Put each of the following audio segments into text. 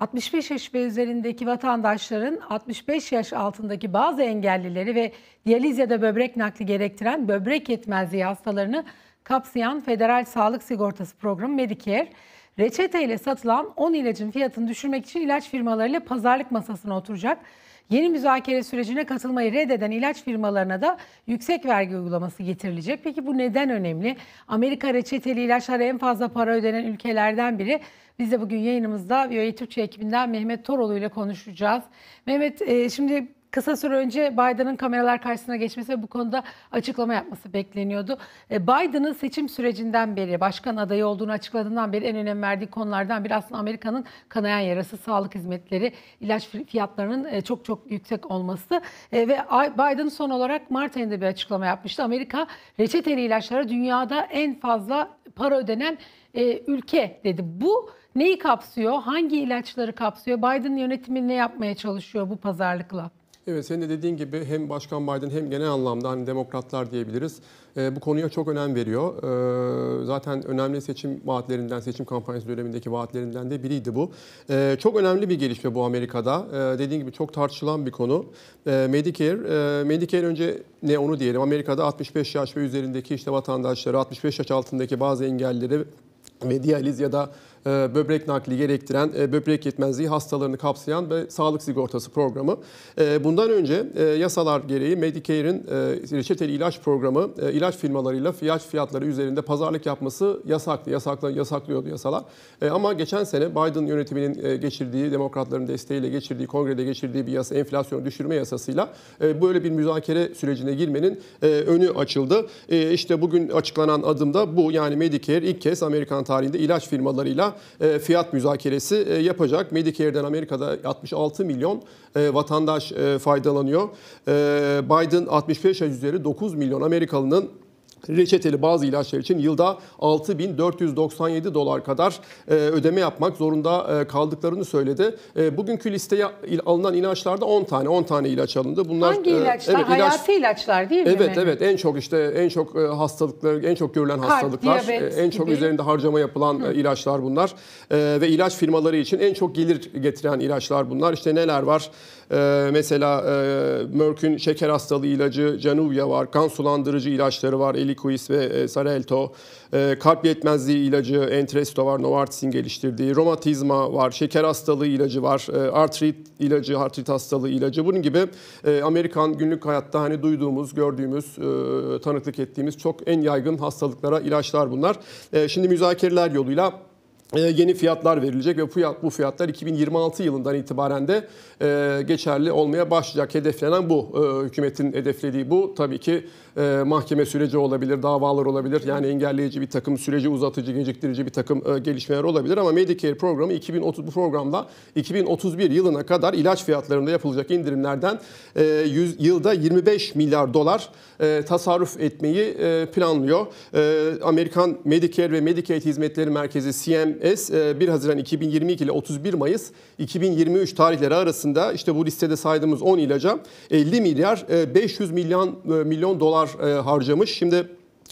65 yaş ve üzerindeki vatandaşların 65 yaş altındaki bazı engellileri ve diyaliz ya da böbrek nakli gerektiren böbrek yetmezliği hastalarını kapsayan Federal Sağlık Sigortası Programı Medicare, reçeteyle satılan 10 ilacın fiyatını düşürmek için ilaç firmalarıyla pazarlık masasına oturacak. Yeni müzakere sürecine katılmayı reddeden ilaç firmalarına da yüksek vergi uygulaması getirilecek. Peki bu neden önemli? Amerika reçeteli ilaçlara en fazla para ödenen ülkelerden biri. Biz de bugün yayınımızda VOA e Türkçe ekibinden Mehmet Toroğlu ile konuşacağız. Mehmet e, şimdi kısa süre önce Biden'ın kameralar karşısına geçmesi ve bu konuda açıklama yapması bekleniyordu. E, Biden'ın seçim sürecinden beri, başkan adayı olduğunu açıkladığından beri en önem verdiği konulardan biri aslında Amerika'nın kanayan yarası, sağlık hizmetleri, ilaç fiyatlarının e, çok çok yüksek olması e, ve Biden son olarak Mart ayında bir açıklama yapmıştı. Amerika reçeteli ilaçlara dünyada en fazla para ödenen ülke dedi. Bu neyi kapsıyor? Hangi ilaçları kapsıyor? Biden yönetimi ne yapmaya çalışıyor bu pazarlıkla? Evet senin de dediğin gibi hem Başkan Biden hem genel anlamda hani demokratlar diyebiliriz e, bu konuya çok önem veriyor. E, zaten önemli seçim vaatlerinden, seçim kampanyası dönemindeki vaatlerinden de biriydi bu. E, çok önemli bir gelişme bu Amerika'da. E, dediğim gibi çok tartışılan bir konu. E, Medicare, e, Medicare önce ne onu diyelim. Amerika'da 65 yaş ve üzerindeki işte vatandaşları, 65 yaş altındaki bazı engelleri ve diyaliz ya da e, böbrek nakli gerektiren e, böbrek yetmezliği hastalarını kapsayan ve sağlık sigortası programı. E, bundan önce yasalar gereği Medicare'in reçeteli ilaç programı ilaç firmalarıyla fiyat fiyatları üzerinde pazarlık yapması yasaktı. Yasakla, yasaklıyordu yasalar. Ama geçen sene Biden yönetiminin geçirdiği, demokratların desteğiyle geçirdiği, kongrede geçirdiği bir yasa, enflasyonu düşürme yasasıyla böyle bir müzakere sürecine girmenin önü açıldı. İşte bugün açıklanan adım da bu. Yani Medicare ilk kez Amerikan tarihinde ilaç firmalarıyla e, fiyat müzakeresi e, yapacak. Medicare'den Amerika'da 66 milyon e, vatandaş faydalanıyor. Biden 65 yaş üzeri 9 milyon Amerikalının reçeteli bazı ilaçlar için yılda 6.497 dolar kadar e, ödeme yapmak zorunda e, kaldıklarını söyledi. E, bugünkü listeye alınan ilaçlarda 10 tane 10 tane ilaç alındı. Bunlar Hangi ilaçlar? Evet, ilaç, Hayati ilaçlar değil mi? Evet evet en çok işte en çok hastalıklar en çok görülen hastalıklar diyabet en çok gibi. üzerinde harcama yapılan Hı. ilaçlar bunlar. ve ilaç firmaları için en çok gelir getiren ilaçlar bunlar. İşte neler var? mesela Merck'ün şeker hastalığı ilacı Canuvia var. Kan sulandırıcı ilaçları var. Eliquis ve Xarelto, e, e, kalp yetmezliği ilacı Entresto var, Novartis'in geliştirdiği, romatizma var, şeker hastalığı ilacı var, e, artrit ilacı, artrit hastalığı ilacı. Bunun gibi Amerikan günlük hayatta hani duyduğumuz, gördüğümüz, tanıklık ettiğimiz çok en yaygın hastalıklara ilaçlar bunlar. Şimdi müzakereler yoluyla yeni fiyatlar verilecek ve bu fiyatlar 2026 yılından itibaren de geçerli olmaya başlayacak. Hedeflenen bu, hükümetin hedeflediği bu. Tabii ki e, mahkeme süreci olabilir, davalar olabilir. Yani engelleyici bir takım süreci uzatıcı, geciktirici bir takım e, gelişmeler olabilir. Ama Medicare programı 2030 bu programda 2031 yılına kadar ilaç fiyatlarında yapılacak indirimlerden e, 100, yılda 25 milyar dolar e, tasarruf etmeyi e, planlıyor. E, Amerikan Medicare ve Medicaid Hizmetleri Merkezi CMS e, 1 Haziran 2022 ile 31 Mayıs 2023 tarihleri arasında işte bu listede saydığımız 10 ilaca 50 milyar 500 e, milyon e, milyon dolar e, harcamış. Şimdi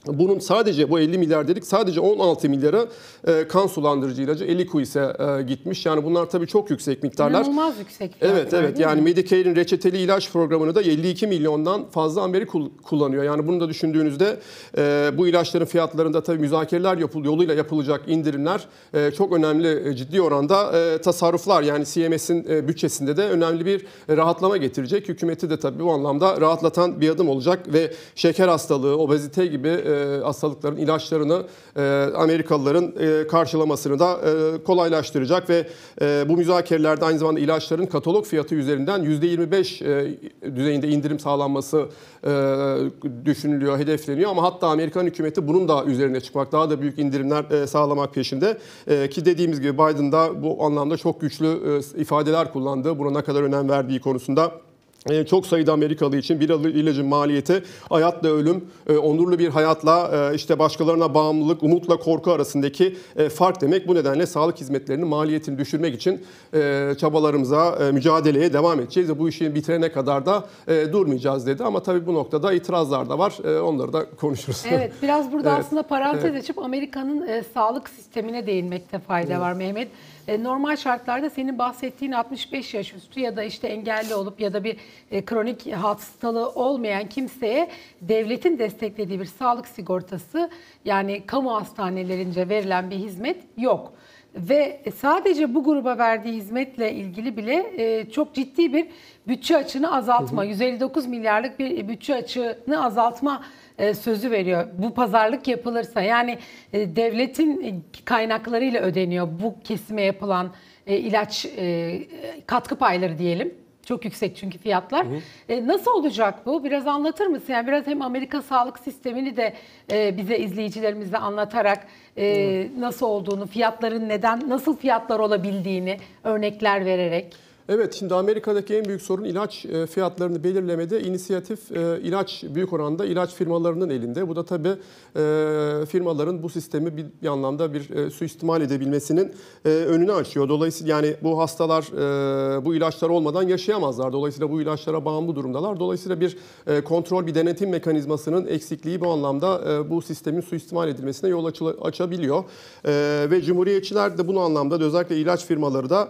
bunun sadece bu 50 milyar dedik sadece 16 milyara e, kan sulandırıcı ilacı Eliquis'e e, gitmiş. Yani bunlar tabii çok yüksek miktarlar. İnanılmaz yüksek. Evet evet yani Medicare'in reçeteli ilaç programını da 52 milyondan fazla Ameri kullanıyor. Yani bunu da düşündüğünüzde e, bu ilaçların fiyatlarında tabii müzakereler yapıl yoluyla yapılacak indirimler e, çok önemli e, ciddi oranda e, tasarruflar yani CMS'in e, bütçesinde de önemli bir rahatlama getirecek. Hükümeti de tabii bu anlamda rahatlatan bir adım olacak ve şeker hastalığı, obezite gibi e, e, hastalıkların ilaçlarını e, Amerikalıların e, karşılamasını da kolaylaştıracak ve bu müzakerelerde aynı zamanda ilaçların katalog fiyatı üzerinden %25 düzeyinde indirim sağlanması düşünülüyor, hedefleniyor ama hatta Amerikan hükümeti bunun da üzerine çıkmak, daha da büyük indirimler sağlamak peşinde ki dediğimiz gibi Biden da bu anlamda çok güçlü ifadeler kullandı. Buna ne kadar önem verdiği konusunda e, çok sayıda Amerikalı için bir ilacın maliyeti hayatla ölüm, e, onurlu bir hayatla e, işte başkalarına bağımlılık, umutla korku arasındaki fark demek. Bu nedenle sağlık hizmetlerinin maliyetini düşürmek için çabalarımıza, mücadeleye devam edeceğiz. Ve bu işi bitirene kadar da durmayacağız dedi. Ama tabii bu noktada itirazlar da var. Onları da konuşuruz. Evet, biraz burada evet. aslında parantez evet. açıp Amerika'nın sağlık sistemine değinmekte fayda evet. var Mehmet. Normal şartlarda senin bahsettiğin 65 yaş üstü ya da işte engelli olup ya da bir e, kronik hastalığı olmayan kimseye devletin desteklediği bir sağlık sigortası yani kamu hastanelerince verilen bir hizmet yok. Ve sadece bu gruba verdiği hizmetle ilgili bile e, çok ciddi bir bütçe açını azaltma, 159 milyarlık bir bütçe açını azaltma e, sözü veriyor. Bu pazarlık yapılırsa yani devletin kaynaklarıyla ödeniyor bu kesime yapılan ilaç katkı payları diyelim. Çok yüksek çünkü fiyatlar. Hı hı. E, nasıl olacak bu? Biraz anlatır mısın? Yani biraz hem Amerika sağlık sistemini de e, bize izleyicilerimize anlatarak e, nasıl olduğunu, fiyatların neden, nasıl fiyatlar olabildiğini örnekler vererek. Evet şimdi Amerika'daki en büyük sorun ilaç e, fiyatlarını belirlemede inisiyatif e, ilaç büyük oranda ilaç firmalarının elinde. Bu da tabii e, firmaların bu sistemi bir anlamda bir suistimal edebilmesinin önünü açıyor. Dolayısıyla yani bu hastalar bu ilaçlar olmadan yaşayamazlar. Dolayısıyla bu ilaçlara bağımlı durumdalar. Dolayısıyla bir kontrol bir denetim mekanizmasının eksikliği bu anlamda bu sistemin suistimal edilmesine yol açabiliyor. Ve Cumhuriyetçiler de bunu anlamda özellikle ilaç firmaları da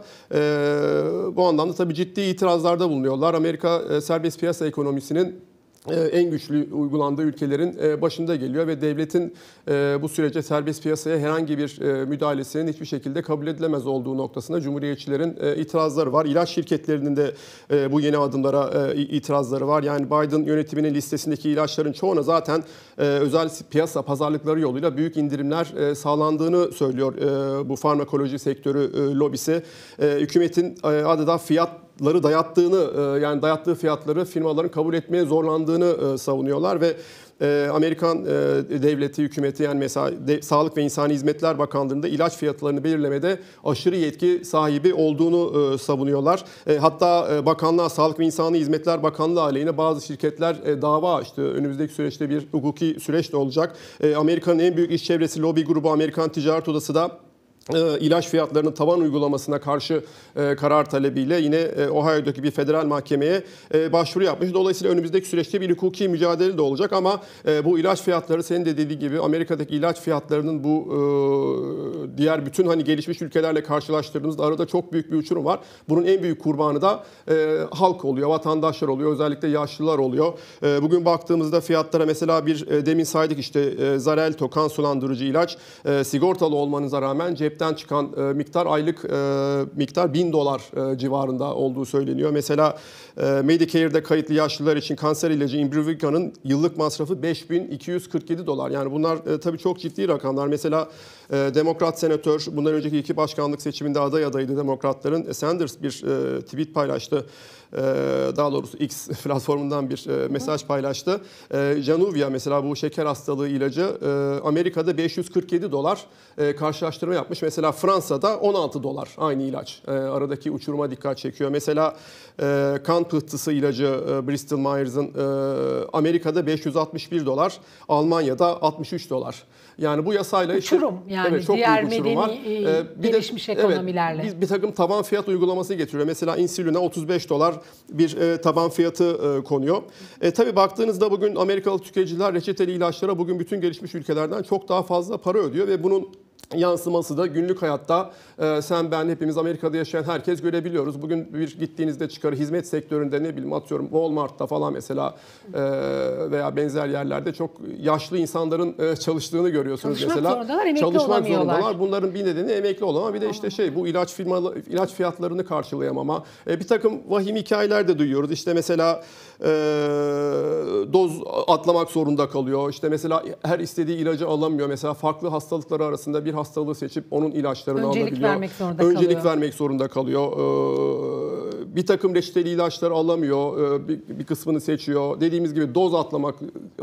bu anlamda tabii ciddi itirazlarda bulunuyorlar. Amerika e, serbest piyasa ekonomisinin e, en güçlü uygulandığı ülkelerin e, başında geliyor ve devletin e, bu sürece serbest piyasaya herhangi bir müdahalesinin hiçbir şekilde kabul edilemez olduğu noktasında cumhuriyetçilerin itirazları var. İlaç şirketlerinin de bu yeni adımlara itirazları var. Yani Biden yönetiminin listesindeki ilaçların çoğuna zaten özel piyasa pazarlıkları yoluyla büyük indirimler sağlandığını söylüyor bu farmakoloji sektörü lobisi. Hükümetin adeta fiyat fiyatları dayattığını e, yani dayattığı fiyatları firmaların kabul etmeye zorlandığını e, savunuyorlar ve e, Amerikan devleti, hükümeti yani mesela Sağlık ve İnsani Hizmetler Bakanlığı'nda ilaç fiyatlarını belirlemede aşırı yetki sahibi olduğunu savunuyorlar. hatta bakanlığa, Sağlık ve İnsani Hizmetler Bakanlığı aleyhine bazı şirketler dava açtı. Önümüzdeki süreçte bir hukuki süreç de olacak. Amerika'nın en büyük iş çevresi lobi grubu Amerikan Ticaret Odası da ee, ilaç fiyatlarının tavan uygulamasına karşı e, karar talebiyle yine e, Ohio'daki bir federal mahkemeye e, başvuru yapmış. Dolayısıyla önümüzdeki süreçte bir hukuki mücadele de olacak ama bu ilaç fiyatları senin de dediği gibi Amerika'daki ilaç fiyatlarının bu diğer bütün hani gelişmiş ülkelerle karşılaştırdığımızda arada çok büyük bir uçurum var. Bunun en büyük kurbanı da halk oluyor, vatandaşlar oluyor, özellikle yaşlılar oluyor. Bugün baktığımızda fiyatlara mesela bir demin saydık işte Zarelto kan sulandırıcı ilaç sigortalı olmanıza rağmen cep Opec'ten çıkan e, miktar aylık e, miktar 1000 dolar e, civarında olduğu söyleniyor. Mesela e, Medicare'de kayıtlı yaşlılar için kanser ilacı Imbruvica'nın yıllık masrafı 5247 dolar. Yani bunlar e, tabii çok ciddi rakamlar. Mesela e, Demokrat senatör bundan önceki iki başkanlık seçiminde aday adaydı Demokratların. E, Sanders bir e, tweet paylaştı e, daha doğrusu X platformundan bir e, mesaj paylaştı. E, Januvia mesela bu şeker hastalığı ilacı Amerika'da 547 dolar karşılaştırma yapmış. Mesela Fransa'da 16 dolar aynı ilaç. E, aradaki uçuruma dikkat çekiyor. Mesela e, kan pıhtısı ilacı e, Bristol Myers'ın e, Amerika'da 561 dolar, Almanya'da 63 dolar. Yani bu yasayla uçurum işte, yani evet, çok diğer uçurum medeni var. E, ee, bir gelişmiş de, ekonomilerle. Evet, bir, bir takım taban fiyat uygulaması getiriyor. Mesela insülüne 35 dolar bir e, taban fiyatı e, konuyor. E, tabii baktığınızda bugün Amerikalı tüketiciler reçeteli ilaçlara bugün bütün gelişmiş ülkelerden çok daha fazla para ödüyor ve bunun yansıması da günlük hayatta e, sen ben hepimiz Amerika'da yaşayan herkes görebiliyoruz. Bugün bir gittiğinizde çıkarı hizmet sektöründe ne bileyim atıyorum Walmart'ta falan mesela e, veya benzer yerlerde çok yaşlı insanların e, çalıştığını görüyorsunuz Çalışmak mesela. Zorundalar, emekli Çalışmak zorundalar. Bunların bir nedeni emekli olama bir de işte şey bu ilaç firma ilaç fiyatlarını karşılayamama. E, bir takım vahim hikayeler de duyuyoruz. İşte mesela e, doz atlamak zorunda kalıyor. İşte mesela her istediği ilacı alamıyor. Mesela farklı hastalıkları arasında bir hastalığı seçip onun ilaçlarını Öncelik alabiliyor. Vermek zorunda Öncelik kalıyor. vermek zorunda kalıyor. Ee, bir takım reçeteli ilaçlar alamıyor. Ee, bir, bir kısmını seçiyor. Dediğimiz gibi doz atlamak,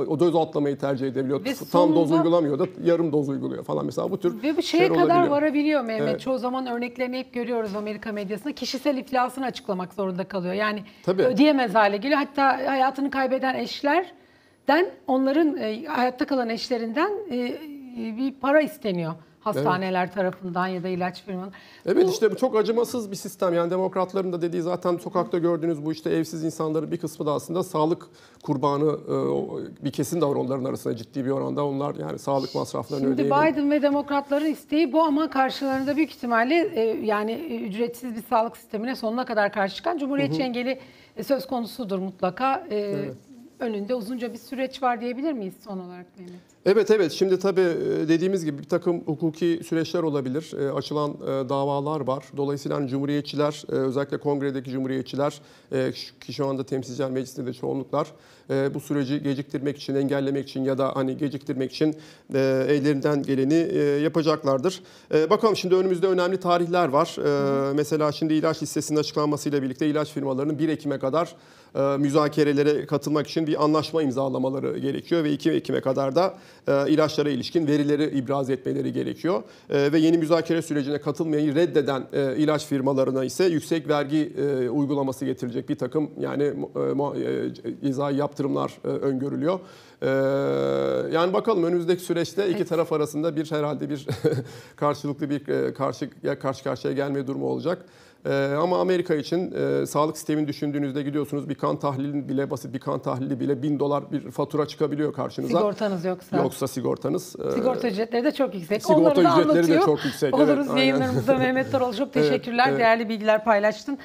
o doz atlamayı tercih edebiliyor. Ve Tam sonunda, doz uygulamıyor da yarım doz uyguluyor falan mesela bu tür Ve bir şeye kadar olabiliyor. varabiliyor Mehmet. Evet. Çoğu zaman örneklerini hep görüyoruz Amerika medyasında. Kişisel iflasını açıklamak zorunda kalıyor. Yani Tabii. ödeyemez hale geliyor. Hatta hayatını kaybeden eşlerden onların e, hayatta kalan eşlerinden e, e bir para isteniyor hastaneler evet. tarafından ya da ilaç firmanın. Evet bu... işte bu çok acımasız bir sistem. Yani demokratların da dediği zaten sokakta gördüğünüz bu işte evsiz insanların bir kısmı da aslında sağlık kurbanı e, bir kesin de var onların arasında ciddi bir oranda. Onlar yani sağlık masraflarını Şimdi ödeyemiyor. Biden ve demokratların isteği bu ama karşılarında büyük ihtimalle e, yani e, ücretsiz bir sağlık sistemine sonuna kadar karşı çıkan Cumhuriyetçi engeli söz konusudur mutlaka. Evet önünde uzunca bir süreç var diyebilir miyiz son olarak Mehmet? Evet evet şimdi tabii e, dediğimiz gibi bir takım hukuki süreçler olabilir. E, açılan e, davalar var. Dolayısıyla hani cumhuriyetçiler e, özellikle kongredeki cumhuriyetçiler e, ki şu anda temsilciler meclisinde de çoğunluklar e, bu süreci geciktirmek için, engellemek için ya da hani geciktirmek için e, ellerinden geleni e, yapacaklardır. E, bakalım şimdi önümüzde önemli tarihler var. E, mesela şimdi ilaç listesinin açıklanmasıyla birlikte ilaç firmalarının 1 Ekim'e kadar e, müzakerelere katılmak için bir anlaşma imzalamaları gerekiyor ve 2 Ekim'e kadar da e, ilaçlara ilişkin verileri ibraz etmeleri gerekiyor. E, ve yeni müzakere sürecine katılmayı reddeden ilaç firmalarına ise yüksek vergi uygulaması getirecek bir takım yani izah yaptırımlar öngörülüyor. yani bakalım önümüzdeki süreçte iki taraf arasında bir herhalde bir karşılıklı bir karşı karşı karşıya gelme durumu olacak. Ee, ama Amerika için e, sağlık sistemini düşündüğünüzde gidiyorsunuz bir kan tahlili bile basit bir kan tahlili bile bin dolar bir fatura çıkabiliyor karşınıza. Sigortanız yoksa. Yoksa sigortanız. E, sigorta ücretleri de çok yüksek. Sigorta Onları da ücretleri anlatıyor. de çok yüksek. Oluruz evet, yayınlarımızda Mehmet Toroğlu çok teşekkürler. Evet, evet. Değerli bilgiler paylaştın.